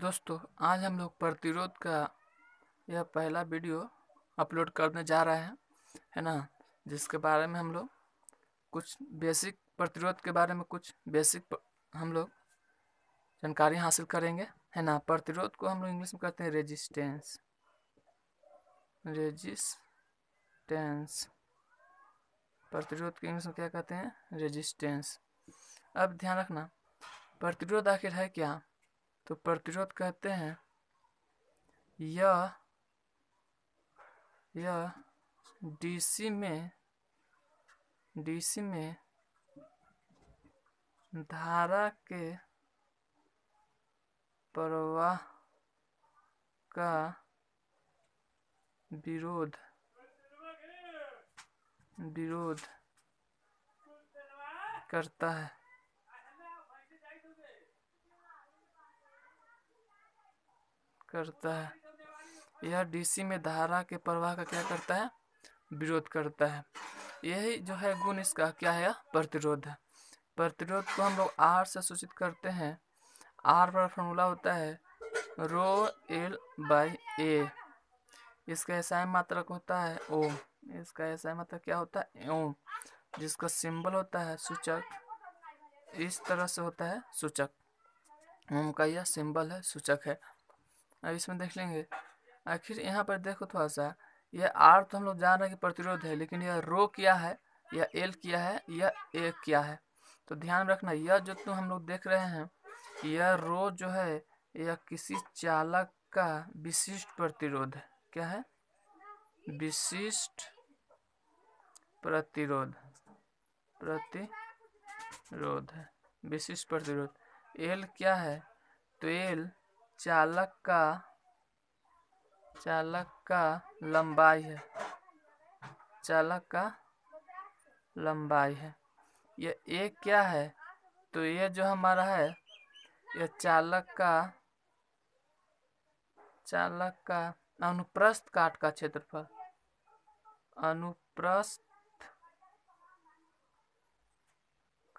दोस्तों आज हम लोग प्रतिरोध का यह पहला वीडियो अपलोड करने जा रहे हैं है ना जिसके बारे में हम लोग कुछ बेसिक प्रतिरोध के बारे में कुछ बेसिक हम लोग जानकारी हासिल करेंगे है ना प्रतिरोध को हम लोग इंग्लिश में कहते हैं रेजिस्टेंस रेजिस्टेंस प्रतिरोध के इंग्लिश में क्या कहते हैं रेजिस्टेंस अब ध्यान रखना प्रतिरोध आखिर है क्या तो प्रतिरोध कहते हैं यह या डीसी में डीसी में धारा के प्रवाह का विरोध विरोध करता है करता है यह डीसी में धारा के प्रवाह का क्या करता है विरोध करता है यही जो है गुण इसका क्या है प्रतिरोध है प्रतिरोध को हम लोग आर से सूचित करते हैं आर पर फॉर्मूला होता है रो एल बाई ए इसका ऐसा मात्रक होता है ओम इसका ऐसा मात्रक क्या होता है ओम जिसका सिंबल होता है सूचक इस तरह से होता है सूचक ओम का यह सिंबल है सूचक है अब इसमें देख लेंगे आखिर यहाँ पर देखो थोड़ा सा यह आर तो हम लोग जान रहे हैं कि प्रतिरोध है लेकिन यह रो क्या है यह एल क्या है यह ए क्या है तो ध्यान रखना यह जो तुम हम लोग देख रहे हैं यह रो जो है यह किसी चालक का विशिष्ट प्रतिरोध है क्या है विशिष्ट प्रतिरोध प्रतिरोध है विशिष्ट प्रतिरोध एल क्या है तो एल चालक का चालक का लंबाई है चालक का लंबाई है ये ए क्या है तो ये जो हमारा है ये चालक का चालक का अनुप्रस्थ काट का क्षेत्रफल अनुप्रस्थ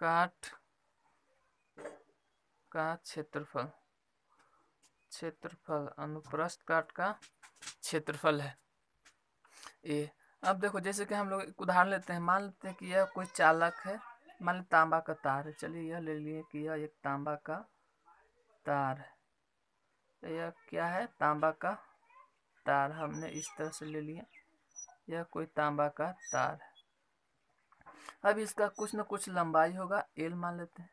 काट का क्षेत्रफल क्षेत्रफल अनुप्रस्थ काट का क्षेत्रफल है ये अब देखो जैसे कि हम लोग एक उदाहरण लेते हैं मान लेते हैं कि यह कोई चालक है मान लें तांबा का तार है चलिए यह ले लिए कि यह एक तांबा का तार है तो यह क्या है तांबा का तार हमने इस तरह से ले लिया यह कोई तांबा का तार है अब इसका कुछ ना कुछ लंबाई होगा एल मान लेते हैं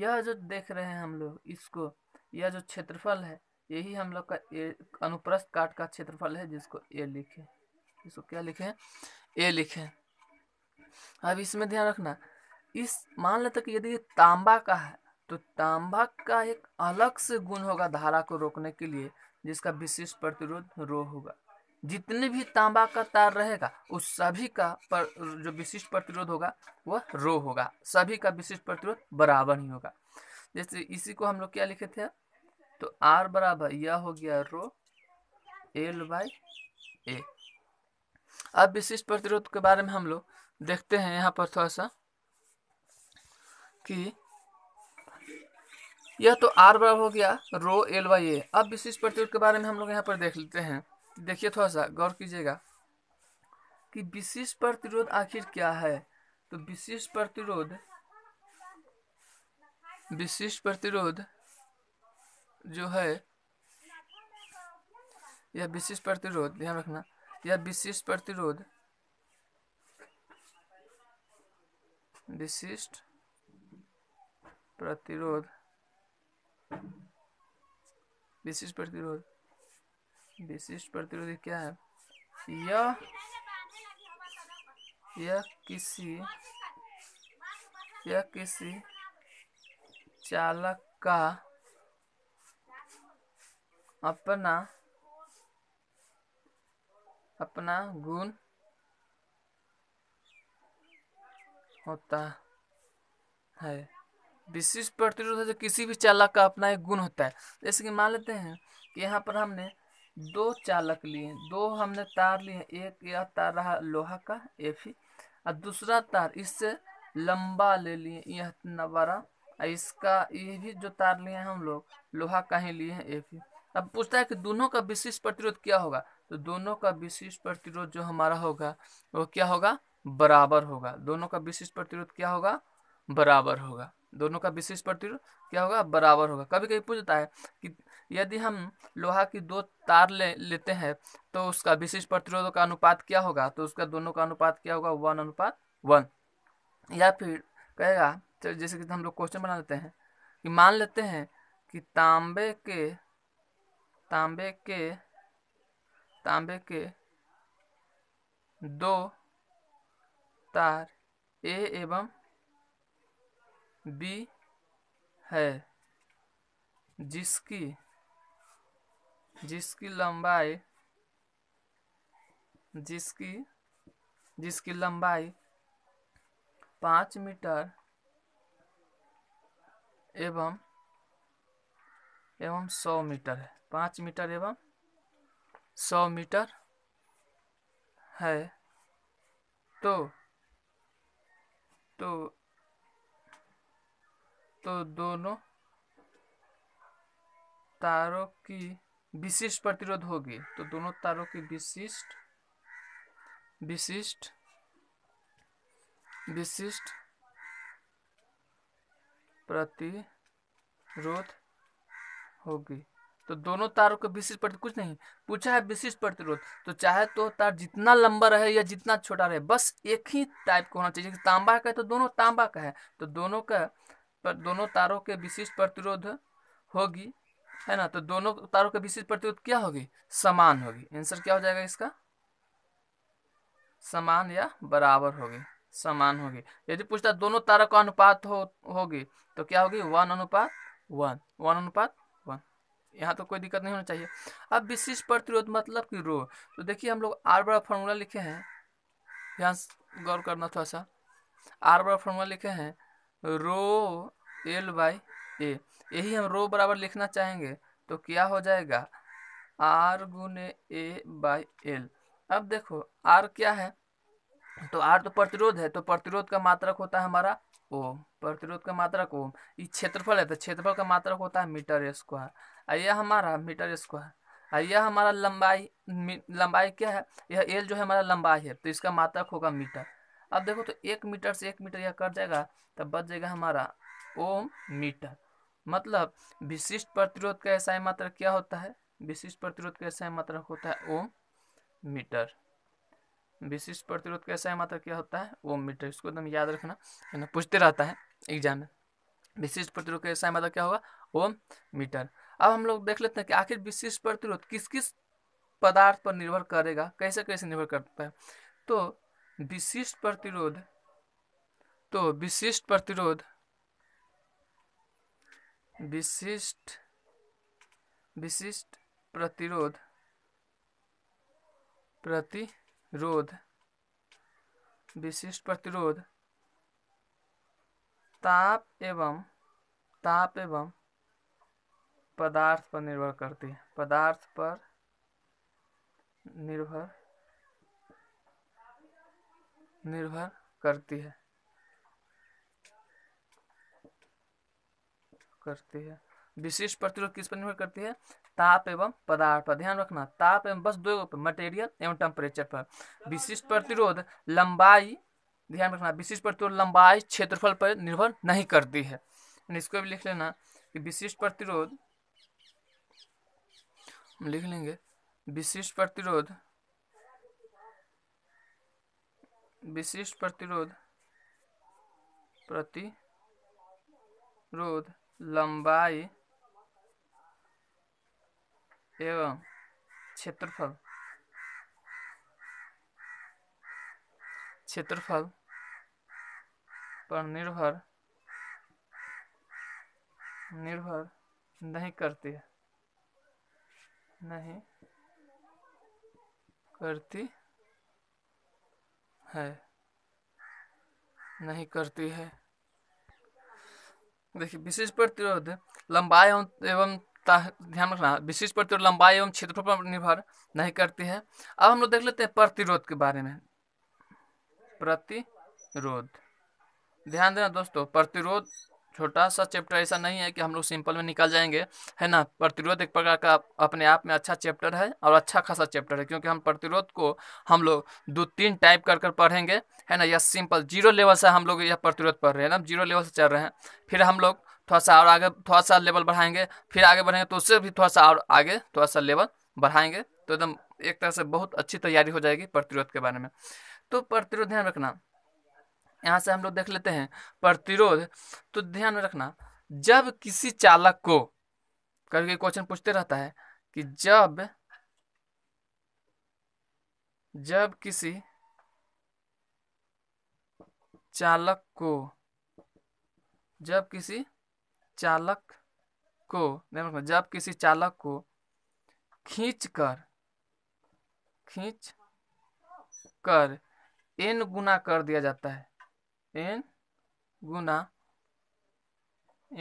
यह जो देख रहे हैं हम लोग इसको यह जो क्षेत्रफल है यही हम लोग का ए अनुप्रस्थ काट का क्षेत्रफल है जिसको ए लिखे इसको क्या लिखे ए लिखे अब इसमें ध्यान रखना इस मान लेते कि यदि तांबा का है तो तांबा का एक अलग से गुण होगा धारा को रोकने के लिए जिसका विशेष प्रतिरोध रो होगा जितने भी तांबा का तार रहेगा उस सभी का पर जो विशिष्ट प्रतिरोध होगा वह रो होगा सभी का विशिष्ट प्रतिरोध बराबर ही होगा जैसे इसी को हम लोग क्या लिखे थे तो आर बराबर यह हो गया रो एल बाई ए अब विशिष्ट प्रतिरोध के बारे में हम लोग देखते हैं यहाँ पर थोड़ा सा कि यह तो आर बराबर हो गया रो एल बाई ए अब विशिष्ट प्रतिरोध के बारे में हम लोग यहाँ पर देख लेते हैं देखिए थोड़ा सा गौर कीजिएगा कि विशिष्ट प्रतिरोध आखिर क्या है तो विशिष्ट प्रतिरोध विशिष्ट प्रतिरोध जो है यह विशिष्ट प्रतिरोध ध्यान रखना यह विशिष्ट प्रतिरोध विशिष्ट प्रतिरोध विशिष्ट प्रतिरोध विशिष्ट प्रतिरोध क्या है यह यह किसी यह किसी चालक का अपना अपना गुण होता है विशिष्ट प्रतिरोध जो किसी भी चालक का अपना एक गुण होता है जैसे कि मान लेते हैं कि यहाँ पर हमने दो चालक लिए दो हमने तार लिए एक यह तार रहा लोहा का एफी और दूसरा तार इससे लंबा ले लिए यह नवारा इसका ये भी जो तार लिए हैं हम लोग लोहा का ही लिए हैं ये भी अब पूछता है कि दोनों का विशिष्ट प्रतिरोध क्या होगा तो दोनों का विशिष्ट प्रतिरोध जो हमारा होगा वो क्या होगा बराबर होगा दोनों का विशिष्ट प्रतिरोध क्या होगा बराबर होगा दोनों का विशिष्ट प्रतिरोध क्या होगा बराबर होगा कभी कभी पूछता है कि यदि हम लोहा की दो तार ले लेते हैं तो उसका विशिष्ट प्रतिरोध का अनुपात क्या होगा तो उसका दोनों का अनुपात क्या होगा वन अनुपात वन या फिर कहेगा तो जैसे कि हम लोग क्वेश्चन बना लेते हैं कि मान लेते हैं कि तांबे के तांबे के तांबे के दो तार ए एवं बी है जिसकी जिसकी लंबाई जिसकी जिसकी लंबाई पाँच मीटर एवं एवं सौ मीटर है पाँच मीटर एवं सौ मीटर है तो तो तो दोनों तारों की विशिष्ट प्रतिरोध होगी तो दोनों तारों की विशिष्ट विशिष्ट विशिष्ट प्रतिरोध होगी तो दोनों तारों के विशिष्ट प्रतिरोध कुछ नहीं पूछा है विशिष्ट प्रतिरोध तो चाहे तो तार जितना लंबा रहे या जितना छोटा रहे बस एक ही टाइप का होना चाहिए तांबा का है तो दोनों तांबा का है तो दोनों का पर दोनों तारों के विशिष्ट प्रतिरोध होगी है ना तो दोनों तारों के विशिष्ट प्रतिरोध क्या होगी समान होगी आंसर क्या हो जाएगा इसका समान या बराबर होगी समान होगी यदि पूछता दोनों तारक का अनुपात हो होगी तो क्या होगी वन अनुपात वन वन अनुपात वन यहाँ तो कोई दिक्कत नहीं होना चाहिए अब विशिष्ट प्रतिरोध मतलब कि रो तो देखिए हम लोग आर बड़ा फॉर्मूला लिखे हैं ध्यान गौर करना थोड़ा सा आर बड़ा फॉर्मूला लिखे हैं रो एल बाई ए यही हम रो बराबर लिखना चाहेंगे तो क्या हो जाएगा आर गुने ए बाई एल अब देखो आर क्या है तो आर तो प्रतिरोध है तो प्रतिरोध का मात्रक होता है हमारा ओम प्रतिरोध का मात्रक ओम ये क्षेत्रफल है तो क्षेत्रफल का मात्रक होता है मीटर स्क्वायर यह हमारा मीटर स्क्वायर यह हमारा लंबाई लंबाई क्या है यह एल जो है हमारा लंबाई है तो इसका मात्रक होगा मीटर अब देखो तो एक मीटर से एक मीटर यह कट जाएगा तब बच जाएगा हमारा ओम मीटर मतलब विशिष्ट प्रतिरोध का ऐसा मात्रक क्या होता है विशिष्ट प्रतिरोध का ऐसा मात्रक होता है ओम मीटर विशिष्ट प्रतिरोध कैसा है मात्रा क्या होता है वो मीटर इसको एकदम याद रखना पूछते रहता है एग्जाम में विशिष्ट प्रतिरोध कैसा है मात्रा क्या होगा वो मीटर अब हम लोग देख लेते हैं कि आखिर विशिष्ट प्रतिरोध किस किस पदार्थ पर निर्भर करेगा कैसे कैसे निर्भर करता है तो विशिष्ट प्रतिरोध तो विशिष्ट प्रतिरोध विशिष्ट विशिष्ट प्रतिरोध प्रति रोध विशिष्ट प्रतिरोध ताप एवं ताप एवं पदार्थ पर निर्भर करती है पदार्थ पर निर्भर निर्भर करती है करती है विशिष्ट प्रतिरोध किस पर निर्भर करती है ताप एवं पदार्थ पर ध्यान रखना ताप एवं बस दो पर मटेरियल एवं टेम्परेचर पर विशिष्ट प्रतिरोध लंबाई ध्यान रखना विशिष्ट प्रतिरोध लंबाई क्षेत्रफल पर निर्भर नहीं करती है इसको भी लिख लेना कि विशिष्ट प्रतिरोध लिख लेंगे विशिष्ट प्रतिरोध विशिष्ट प्रतिरोध प्रतिरोध लंबाई एवं क्षेत्रफल क्षेत्रफल पर निर्भर निर्भर नहीं करती है नहीं करती है नहीं करती है देखिए विशेष प्रतिरोध लंबाई एवं ध्यान रखना विशिष्ट प्रतिरोध लंबाई एवं क्षेत्रफल पर निर्भर नहीं करती है अब हम लोग देख लेते हैं प्रतिरोध के बारे में प्रतिरोध ध्यान देना दोस्तों प्रतिरोध छोटा सा चैप्टर ऐसा नहीं है कि हम लोग सिंपल में निकल जाएंगे है ना प्रतिरोध एक प्रकार का अपने आप में अच्छा चैप्टर है और अच्छा खासा चैप्टर है क्योंकि हम प्रतिरोध को हम लोग दो तीन टाइप कर कर पढ़ेंगे है ना या सिंपल जीरो लेवल से हम लोग यह प्रतिरोध पढ़ रहे हैं ना जीरो लेवल से चल रहे हैं फिर हम लोग थोड़ा सा और आगे थोड़ा सा लेवल बढ़ाएंगे फिर आगे बढ़ेंगे तो उससे भी थोड़ा सा और आगे थोड़ा सा लेवल बढ़ाएंगे तो एकदम एक तरह से बहुत अच्छी तैयारी हो जाएगी प्रतिरोध के बारे में तो प्रतिरोध ध्यान रखना यहाँ से हम लोग देख लेते हैं प्रतिरोध तो ध्यान में रखना जब किसी चालक को कभी क्वेश्चन पूछते रहता है कि जब जब किसी चालक को जब किसी चालक को जब किसी चालक को खींच कर खींच कर एन गुना कर दिया जाता है एन गुना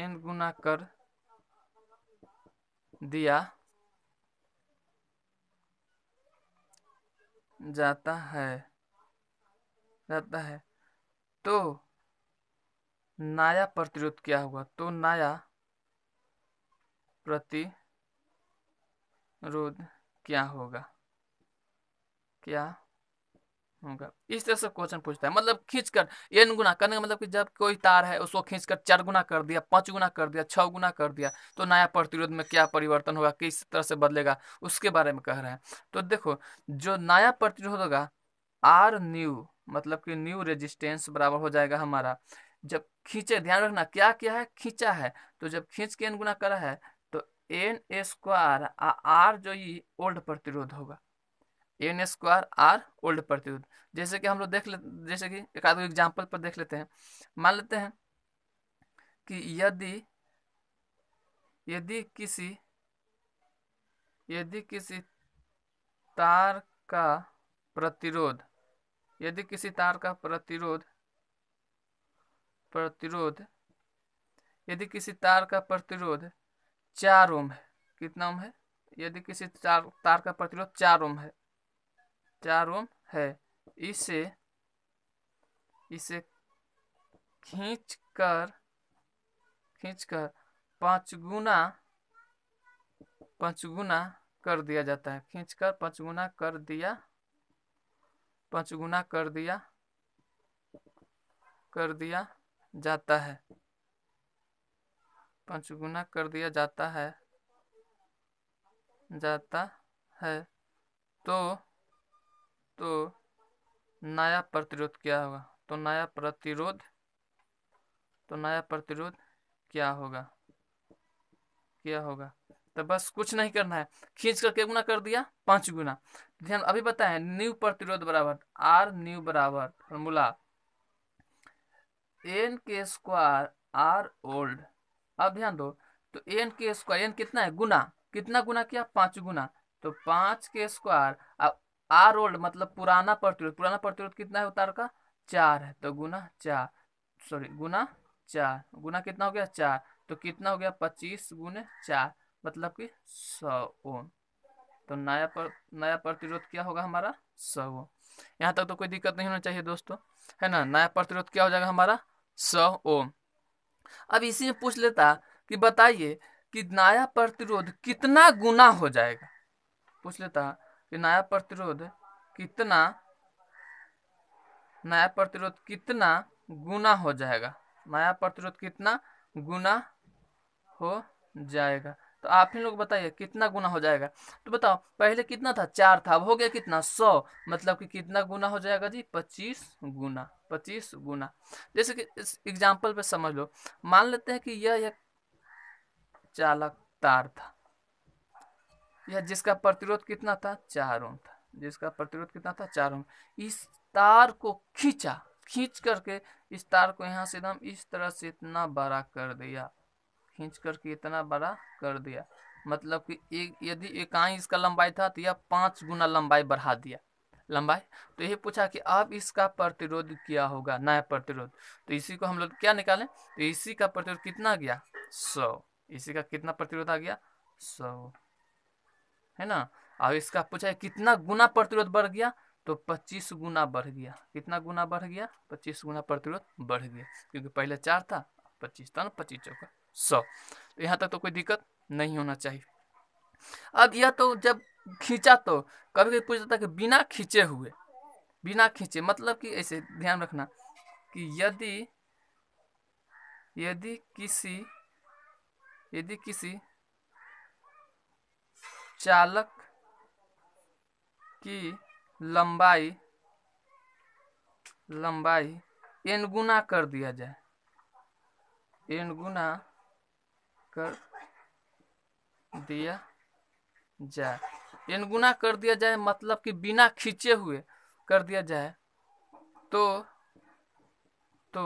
एन गुना कर दिया जाता है जाता है तो नया प्रतिरोध क्या हुआ तो नया प्रतिरोध क्या होगा क्या होगा इस तरह से क्वेश्चन पूछता है मतलब खींच कर एन गुना करने का मतलब कि जब कोई तार है उसको खींच कर चार गुना कर दिया पांच गुना कर दिया छह गुना कर दिया तो नया प्रतिरोध में क्या परिवर्तन होगा किस तरह से बदलेगा उसके बारे में कह रहे हैं तो देखो जो नया प्रतिरोध होगा आर न्यू मतलब कि न्यू रेजिस्टेंस बराबर हो जाएगा हमारा जब खींचे ध्यान रखना क्या किया है खींचा है तो जब खींच के एन गुना करा है तो एन स्क्वायर आर जो ये ओल्ड प्रतिरोध होगा एन स्क्वायर आर ओल्ड प्रतिरोध जैसे कि हम लोग देख ले जैसे कि एक आध एग्जाम्पल पर देख लेते हैं मान लेते हैं कि यदि यदि किसी यदि किसी तार का प्रतिरोध यदि किसी तार का प्रतिरोध प्रतिरोध यदि किसी तार का प्रतिरोध चार ओम है कितना ओम है यदि किसी तार तार का प्रतिरोध चार ओम है चार ओम है इसे इसे खींच कर खींच कर पाँच गुना पाँच गुना कर दिया जाता है खींच कर पाँच गुना कर दिया पाँच गुना कर दिया कर दिया जाता है पाँच गुना कर दिया जाता है जाता है तो तो नया प्रतिरोध क्या होगा तो नया प्रतिरोध तो नया प्रतिरोध क्या होगा क्या होगा तो बस कुछ नहीं करना है खींच कर के गुना कर दिया पांच गुना ध्यान अभी बताए न्यू प्रतिरोध बराबर आर न्यू बराबर फॉर्मूला एन के स्क्वायर आर ओल्ड अब ध्यान दो तो एन के स्क्वायर एन कितना है गुना कितना गुना किया पांच गुना तो पांच के स्क्वायर अब आर ओल्ड मतलब पुराना प्रतिरोध पुराना प्रतिरोध कितना है उतार का चार है तो गुना चार सॉरी गुना चार गुना कितना हो गया चार तो कितना हो गया पच्चीस गुने चार मतलब कि सौ ओम तो नया पर नया प्रतिरोध क्या होगा हमारा सौ ओम यहाँ तक तो कोई दिक्कत नहीं होना चाहिए दोस्तों है ना नया प्रतिरोध क्या हो जाएगा हमारा स ओ अब इसी में पूछ लेता कि बताइए कि नया प्रतिरोध कितना गुना हो जाएगा पूछ लेता कि नया प्रतिरोध कितना नया प्रतिरोध कितना गुना हो जाएगा नया प्रतिरोध कितना गुना हो जाएगा तो आप ही लोग बताइए कितना गुना हो जाएगा तो बताओ पहले कितना था चार था अब हो गया कितना सौ मतलब कि कितना गुना हो जाएगा जी पच्चीस गुना पच्चीस गुना जैसे कि इस एग्जाम्पल पे समझ लो मान लेते हैं कि यह एक चालक तार था यह जिसका प्रतिरोध कितना था चार ओम था जिसका प्रतिरोध कितना था चार ओम इस तार को खींचा खींच करके इस तार को यहाँ से एकदम इस तरह से इतना बड़ा कर दिया खींच करके इतना बड़ा कर दिया मतलब कि एक यदि इकाई इसका लंबाई था तो यह पाँच गुना लंबाई बढ़ा दिया लंबाई तो यही पूछा कि अब इसका प्रतिरोध क्या होगा नया प्रतिरोध तो इसी को हम लोग क्या निकालें तो इसी का प्रतिरोध कितना गया सौ इसी का कितना प्रतिरोध आ गया सौ है ना अब इसका पूछा है कितना गुना प्रतिरोध बढ़ गया तो पच्चीस गुना बढ़ गया कितना गुना बढ़ गया पच्चीस गुना प्रतिरोध बढ़ गया क्योंकि पहले चार था पच्चीस था ना पच्चीस चौका सौ तो यहाँ तक तो कोई दिक्कत नहीं होना चाहिए अब यह तो जब खींचा तो कभी कभी पूछ जाता कि बिना खींचे हुए बिना खींचे मतलब कि ऐसे ध्यान रखना कि यदि यदि किसी यदि किसी चालक की लंबाई लंबाई एनगुना कर दिया जाए एनगुना कर दिया जाए गुना कर दिया जाए मतलब कि बिना खींचे हुए कर दिया जाए तो तो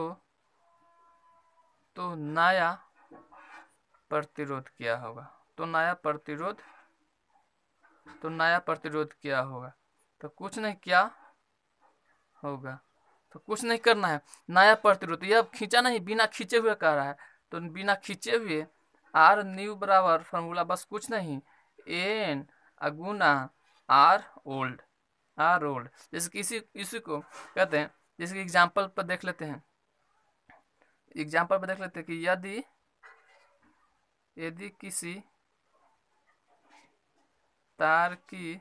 तो नया प्रतिरोध क्या होगा तो नया प्रतिरोध तो नया प्रतिरोध क्या होगा तो कुछ नहीं क्या होगा तो कुछ नहीं करना है नया प्रतिरोध यह खींचा नहीं बिना खींचे हुए कह रहा है तो बिना खींचे हुए आर न्यू बराबर फार्मूला बस कुछ नहीं एन अगुना आर ओल्ड आर ओल्ड जैसे कि इसी इसी को कहते हैं जैसे कि एग्जाम्पल पर देख लेते हैं एग्जाम्पल पर देख लेते हैं कि यदि यदि किसी तार की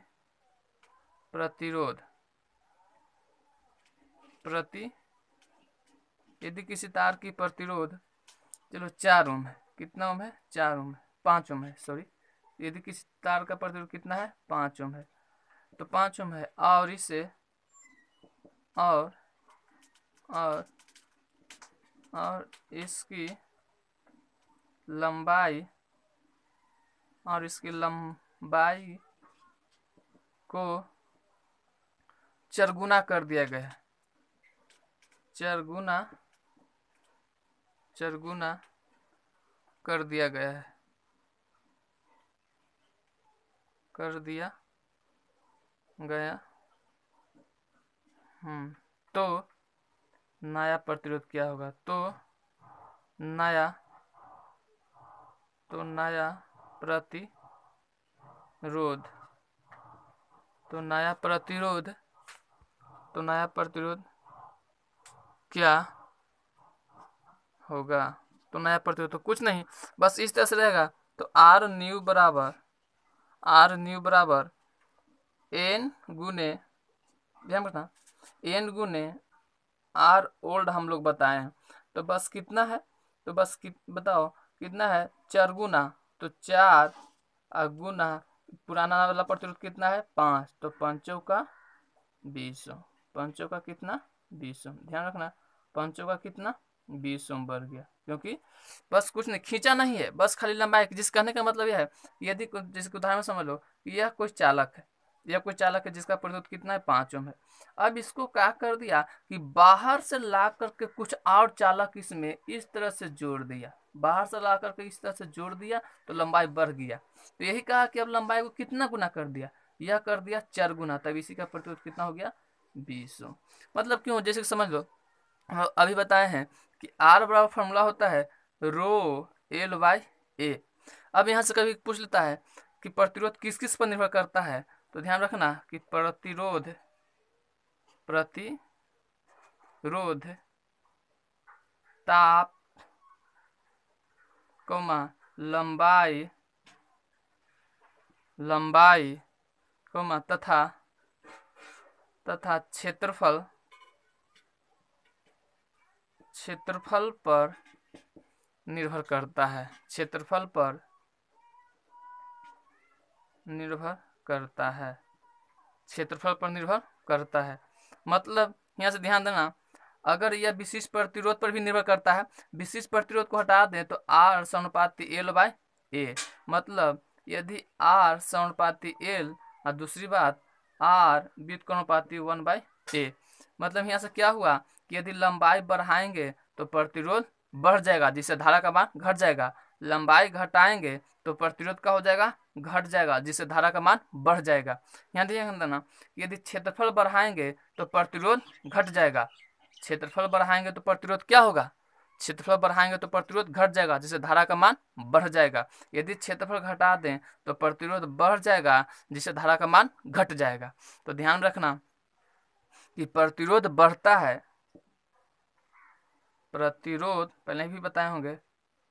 प्रतिरोध प्रति यदि किसी तार की प्रतिरोध चलो चार ओम है कितना ओम है चार ओम है पाँच ओम है सॉरी यदि किसी तार का प्रतिरोध कितना है पाँच ओम है तो पाँच ओम है और इसे और और और इसकी लंबाई और इसकी लंबाई को चरगुना कर दिया गया चरगुना चरगुना कर दिया गया है कर दिया गया हम्म तो नया प्रतिरोध क्या होगा तो नया तो नया प्रतिरोध तो नया प्रतिरोध तो नया प्रतिरोध क्या होगा तो नया प्रतिरोध तो कुछ नहीं बस इस तरह से रहेगा तो आर न्यू बराबर आर न्यू बराबर एन गुने ध्यान करना एन गुने आर ओल्ड हम लोग बताए हैं तो बस कितना है तो बस कि बताओ कितना है चार गुना तो चार गुना पुराना वाला प्रतिरोध कितना है पाँच तो पंचों का बीस पंचों का कितना बीस ध्यान रखना पंचों का कितना बीस ओम बढ़ गया क्योंकि बस कुछ नहीं खींचा नहीं है बस खाली लंबाई जिस कहने का मतलब यह है यदि जिसके उदाहरण समझ लो कि यह कोई चालक है यह कोई चालक है जिसका प्रतिरोध कितना है पाँच ओम है अब इसको क्या कर दिया कि बाहर से ला करके कुछ और चालक इसमें इस तरह से जोड़ दिया बाहर से ला करके इस तरह से जोड़ दिया तो लंबाई बढ़ गया तो यही कहा कि अब लंबाई को कितना गुना कर दिया यह कर दिया चार गुना तब इसी का प्रतिरोध कितना हो गया बीस ओम मतलब क्यों जैसे समझ लो अभी बताए हैं कि आर बराबर फॉर्मूला होता है रो एल वाई ए अब यहाँ से कभी पूछ लेता है कि प्रतिरोध किस किस पर निर्भर करता है तो ध्यान रखना कि प्रतिरोध प्रतिरोध ताप कोमा लंबाई लंबाई कोमा तथा तथा क्षेत्रफल क्षेत्रफल पर निर्भर करता है क्षेत्रफल पर निर्भर करता है क्षेत्रफल पर निर्भर करता है मतलब यहाँ से ध्यान देना अगर यह विशिष्ट प्रतिरोध पर भी निर्भर करता है विशिष्ट प्रतिरोध को हटा दें तो आर समानुपाती एल बाय ए मतलब यदि आर समानुपाती एल और दूसरी बात आर व्युत्कोणपाती वन बाय ए मतलब यहाँ से क्या हुआ यदि लंबाई बढ़ाएंगे तो प्रतिरोध बढ़ जाएगा जिससे धारा का मान घट जाएगा लंबाई घटाएंगे तो प्रतिरोध का हो जाएगा घट जाएगा जिससे धारा का मान बढ़ जाएगा यहाँ देखिए ना यदि क्षेत्रफल बढ़ाएंगे तो प्रतिरोध घट जाएगा क्षेत्रफल बढ़ाएंगे तो प्रतिरोध क्या होगा क्षेत्रफल बढ़ाएंगे तो प्रतिरोध घट जाएगा जिससे धारा का मान बढ़ जाएगा यदि क्षेत्रफल घटा दें तो प्रतिरोध बढ़ जाएगा जिससे धारा का मान घट जाएगा तो ध्यान रखना कि प्रतिरोध बढ़ता है प्रतिरोध पहले भी बताए होंगे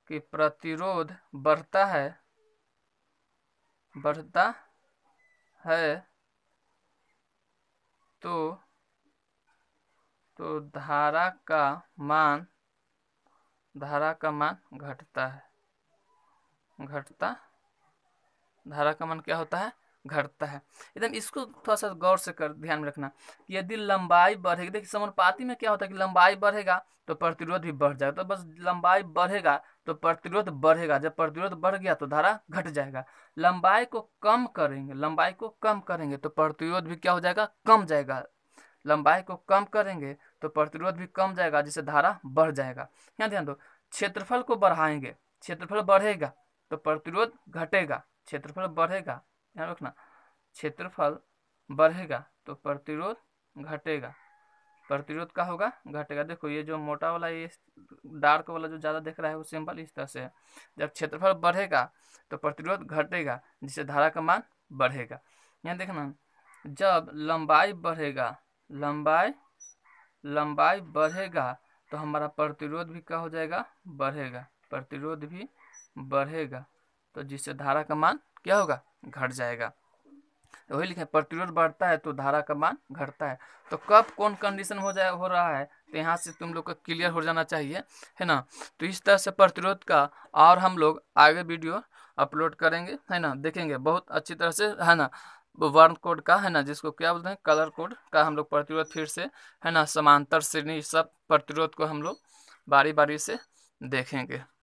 कि प्रतिरोध बढ़ता है बढ़ता है तो तो धारा का मान धारा का मान घटता है घटता धारा का मान क्या होता है घटता है एकदम इसको थोड़ा सा गौर से कर ध्यान में रखना कि यदि लंबाई बढ़ेगी देखिए समानुपाती में क्या होता है कि लंबाई बढ़ेगा तो प्रतिरोध भी बढ़ जाएगा तो बस लंबाई बढ़ेगा तो प्रतिरोध बढ़ेगा जब प्रतिरोध बढ़ गया तो धारा घट जाएगा लंबाई को कम करेंगे लंबाई को कम करेंगे तो प्रतिरोध भी क्या हो जाएगा कम जाएगा लंबाई को कम करेंगे तो प्रतिरोध भी कम जाएगा जिससे धारा बढ़ जाएगा यहाँ ध्यान दो क्षेत्रफल को बढ़ाएंगे क्षेत्रफल बढ़ेगा तो प्रतिरोध घटेगा क्षेत्रफल बढ़ेगा ध्यान रखना क्षेत्रफल बढ़ेगा तो प्रतिरोध घटेगा प्रतिरोध का होगा घटेगा देखो ये जो मोटा वाला ये डार्क वाला जो ज़्यादा देख रहा है वो सिंपल इस तरह से है जब क्षेत्रफल बढ़ेगा तो प्रतिरोध घटेगा जिससे धारा का मान बढ़ेगा यहाँ देखना जब लंबाई बढ़ेगा लंबाई लंबाई बढ़ेगा तो हमारा प्रतिरोध भी क्या हो जाएगा बढ़ेगा प्रतिरोध भी बढ़ेगा तो जिससे धारा का मान क्या होगा घट जाएगा वही लिखे प्रतिरोध बढ़ता है तो धारा का मान घटता है तो कब कौन कंडीशन हो जाए हो रहा है तो यहाँ से तुम लोग का क्लियर हो जाना चाहिए है ना तो इस तरह से प्रतिरोध का और हम लोग आगे वीडियो अपलोड करेंगे है ना देखेंगे बहुत अच्छी तरह से है ना वर्ण कोड का है ना जिसको क्या बोलते हैं कलर कोड का हम लोग प्रतिरोध फिर से है ना समांतर श्रेणी सब प्रतिरोध को हम लोग बारी बारी से देखेंगे